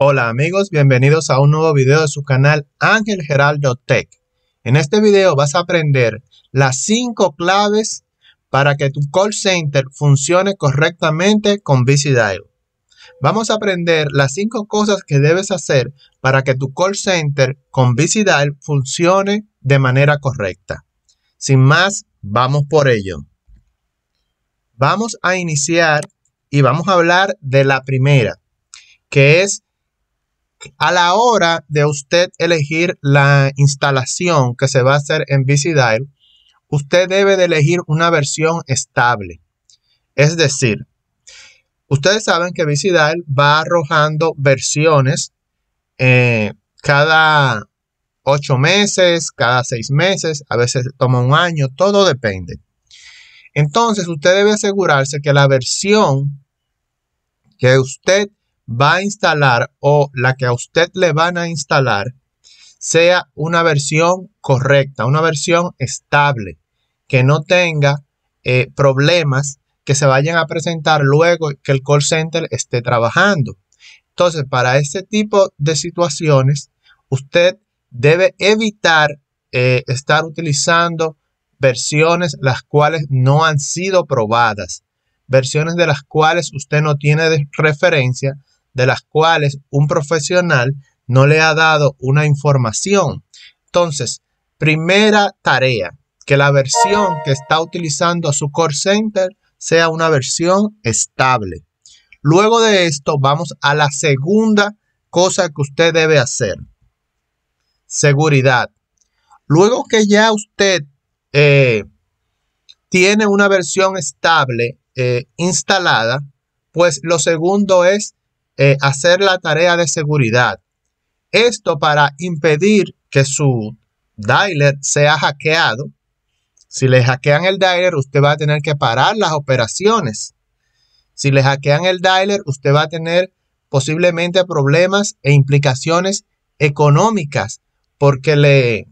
Hola amigos, bienvenidos a un nuevo video de su canal Ángel Geraldo Tech. En este video vas a aprender las 5 claves para que tu call center funcione correctamente con Dial. Vamos a aprender las 5 cosas que debes hacer para que tu call center con VisiDial funcione de manera correcta. Sin más, vamos por ello. Vamos a iniciar y vamos a hablar de la primera, que es a la hora de usted elegir la instalación que se va a hacer en VCDIAL, usted debe de elegir una versión estable. Es decir, ustedes saben que VCDIAL va arrojando versiones eh, cada ocho meses, cada seis meses, a veces toma un año, todo depende. Entonces, usted debe asegurarse que la versión que usted va a instalar o la que a usted le van a instalar sea una versión correcta, una versión estable, que no tenga eh, problemas que se vayan a presentar luego que el call center esté trabajando. Entonces, para este tipo de situaciones, usted debe evitar eh, estar utilizando versiones las cuales no han sido probadas, versiones de las cuales usted no tiene referencia, de las cuales un profesional no le ha dado una información. Entonces, primera tarea, que la versión que está utilizando a su Core center sea una versión estable. Luego de esto, vamos a la segunda cosa que usted debe hacer. Seguridad. Luego que ya usted eh, tiene una versión estable eh, instalada, pues lo segundo es eh, hacer la tarea de seguridad. Esto para impedir que su dialer sea hackeado. Si le hackean el dialer, usted va a tener que parar las operaciones. Si le hackean el dialer, usted va a tener posiblemente problemas e implicaciones económicas porque le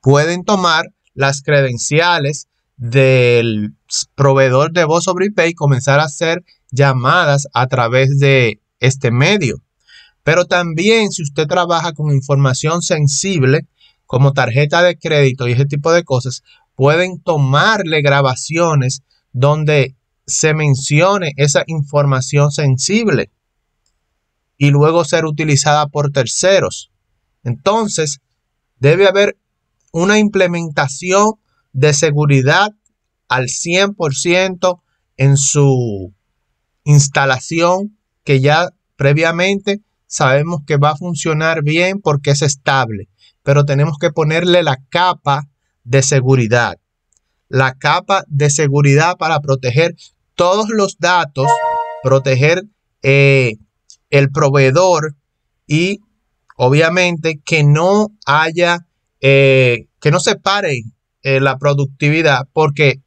pueden tomar las credenciales del proveedor de voz sobre IP y comenzar a hacer llamadas a través de este medio. Pero también si usted trabaja con información sensible, como tarjeta de crédito y ese tipo de cosas, pueden tomarle grabaciones donde se mencione esa información sensible y luego ser utilizada por terceros. Entonces, debe haber una implementación de seguridad al 100% en su instalación que ya previamente sabemos que va a funcionar bien porque es estable, pero tenemos que ponerle la capa de seguridad. La capa de seguridad para proteger todos los datos, proteger eh, el proveedor y obviamente que no haya, eh, que no se eh, la productividad porque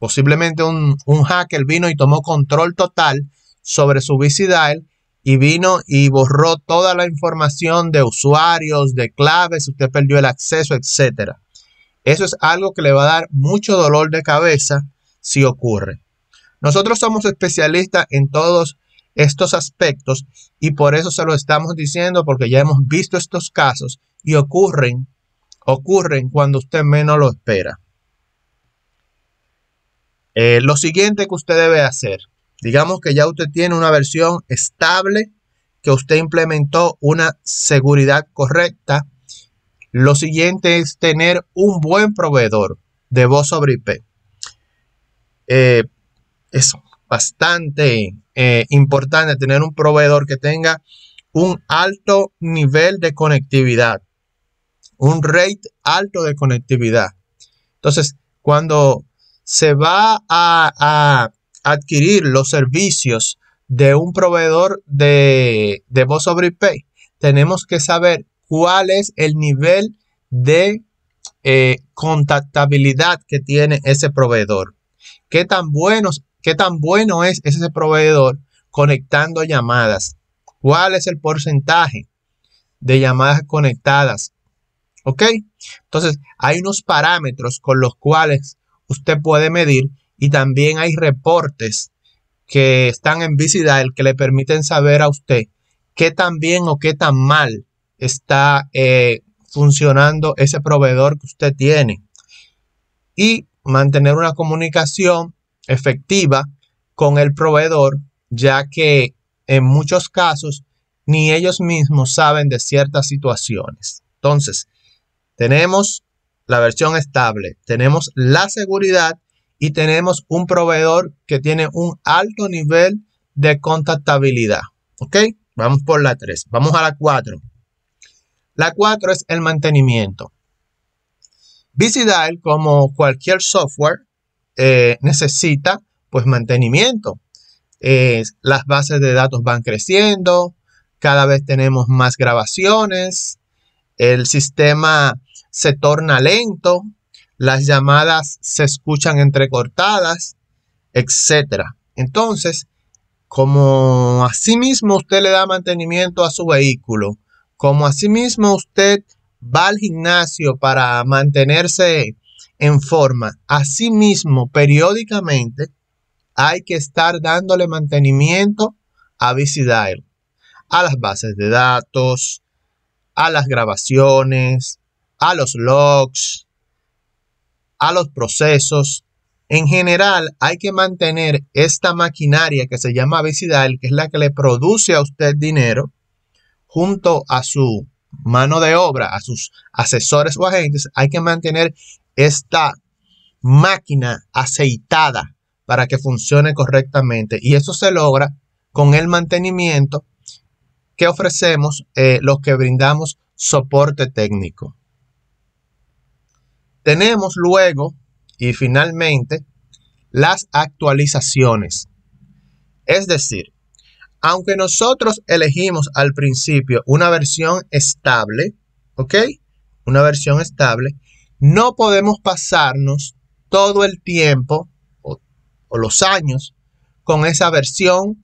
posiblemente un, un hacker vino y tomó control total sobre su Dial y vino y borró toda la información de usuarios, de claves, usted perdió el acceso, etc. Eso es algo que le va a dar mucho dolor de cabeza si ocurre. Nosotros somos especialistas en todos estos aspectos y por eso se lo estamos diciendo porque ya hemos visto estos casos y ocurren, ocurren cuando usted menos lo espera. Eh, lo siguiente que usted debe hacer, Digamos que ya usted tiene una versión estable, que usted implementó una seguridad correcta. Lo siguiente es tener un buen proveedor de voz sobre IP. Eh, es bastante eh, importante tener un proveedor que tenga un alto nivel de conectividad, un rate alto de conectividad. Entonces, cuando se va a adquirir los servicios de un proveedor de, voz sobre IP, tenemos que saber cuál es el nivel de eh, contactabilidad que tiene ese proveedor. ¿Qué tan, buenos, ¿Qué tan bueno es ese proveedor conectando llamadas? ¿Cuál es el porcentaje de llamadas conectadas? ¿Ok? Entonces, hay unos parámetros con los cuales usted puede medir y también hay reportes que están en el que le permiten saber a usted qué tan bien o qué tan mal está eh, funcionando ese proveedor que usted tiene. Y mantener una comunicación efectiva con el proveedor, ya que en muchos casos ni ellos mismos saben de ciertas situaciones. Entonces, tenemos la versión estable, tenemos la seguridad y tenemos un proveedor que tiene un alto nivel de contactabilidad. ¿Ok? Vamos por la 3. Vamos a la 4. La 4 es el mantenimiento. VisiDial, como cualquier software, eh, necesita pues mantenimiento. Eh, las bases de datos van creciendo, cada vez tenemos más grabaciones, el sistema se torna lento, las llamadas se escuchan entrecortadas, etc. Entonces, como asimismo usted le da mantenimiento a su vehículo, como asimismo usted va al gimnasio para mantenerse en forma, asimismo periódicamente hay que estar dándole mantenimiento a VisiDial, a las bases de datos, a las grabaciones, a los logs, a los procesos. En general, hay que mantener esta maquinaria que se llama Visidal, que es la que le produce a usted dinero, junto a su mano de obra, a sus asesores o agentes, hay que mantener esta máquina aceitada para que funcione correctamente. Y eso se logra con el mantenimiento que ofrecemos eh, los que brindamos soporte técnico. Tenemos luego y finalmente las actualizaciones. Es decir, aunque nosotros elegimos al principio una versión estable, ¿ok? Una versión estable, no podemos pasarnos todo el tiempo o, o los años con esa versión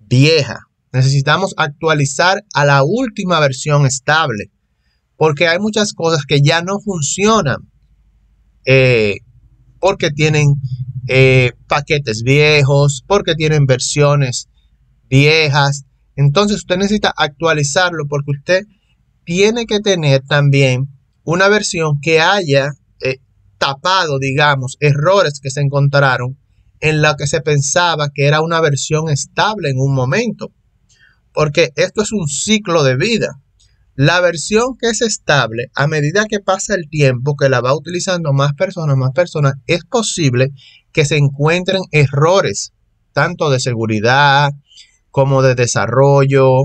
vieja. Necesitamos actualizar a la última versión estable, porque hay muchas cosas que ya no funcionan eh, porque tienen eh, paquetes viejos, porque tienen versiones viejas. Entonces usted necesita actualizarlo porque usted tiene que tener también una versión que haya eh, tapado, digamos, errores que se encontraron en la que se pensaba que era una versión estable en un momento. Porque esto es un ciclo de vida. La versión que es estable, a medida que pasa el tiempo, que la va utilizando más personas, más personas, es posible que se encuentren errores, tanto de seguridad como de desarrollo,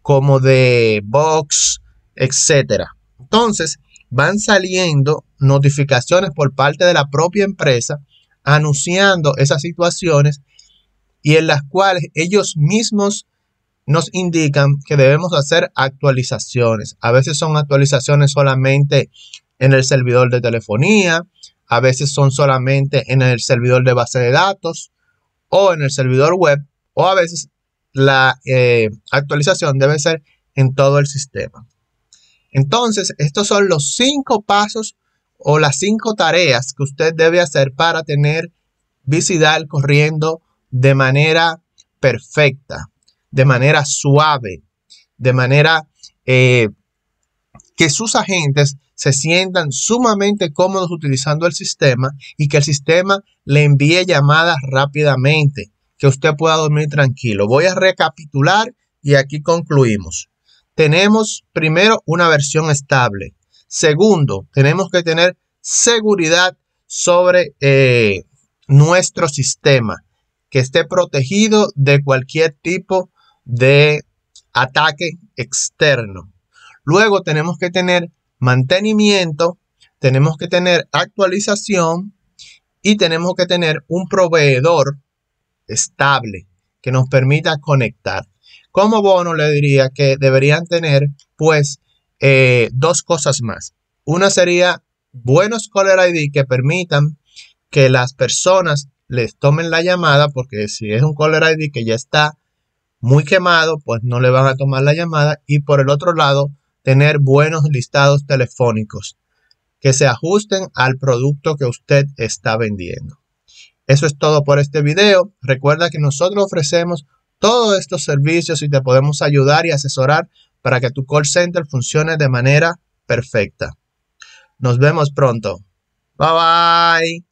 como de box, etc. Entonces, van saliendo notificaciones por parte de la propia empresa anunciando esas situaciones y en las cuales ellos mismos nos indican que debemos hacer actualizaciones. A veces son actualizaciones solamente en el servidor de telefonía, a veces son solamente en el servidor de base de datos o en el servidor web, o a veces la eh, actualización debe ser en todo el sistema. Entonces, estos son los cinco pasos o las cinco tareas que usted debe hacer para tener Visidal corriendo de manera perfecta de manera suave, de manera eh, que sus agentes se sientan sumamente cómodos utilizando el sistema y que el sistema le envíe llamadas rápidamente, que usted pueda dormir tranquilo. Voy a recapitular y aquí concluimos. Tenemos primero una versión estable. Segundo, tenemos que tener seguridad sobre eh, nuestro sistema, que esté protegido de cualquier tipo de ataque externo. Luego tenemos que tener mantenimiento, tenemos que tener actualización y tenemos que tener un proveedor estable que nos permita conectar. Como bono le diría que deberían tener pues eh, dos cosas más. Una sería buenos caller ID que permitan que las personas les tomen la llamada, porque si es un caller ID que ya está muy quemado, pues no le van a tomar la llamada. Y por el otro lado, tener buenos listados telefónicos que se ajusten al producto que usted está vendiendo. Eso es todo por este video. Recuerda que nosotros ofrecemos todos estos servicios y te podemos ayudar y asesorar para que tu call center funcione de manera perfecta. Nos vemos pronto. Bye bye.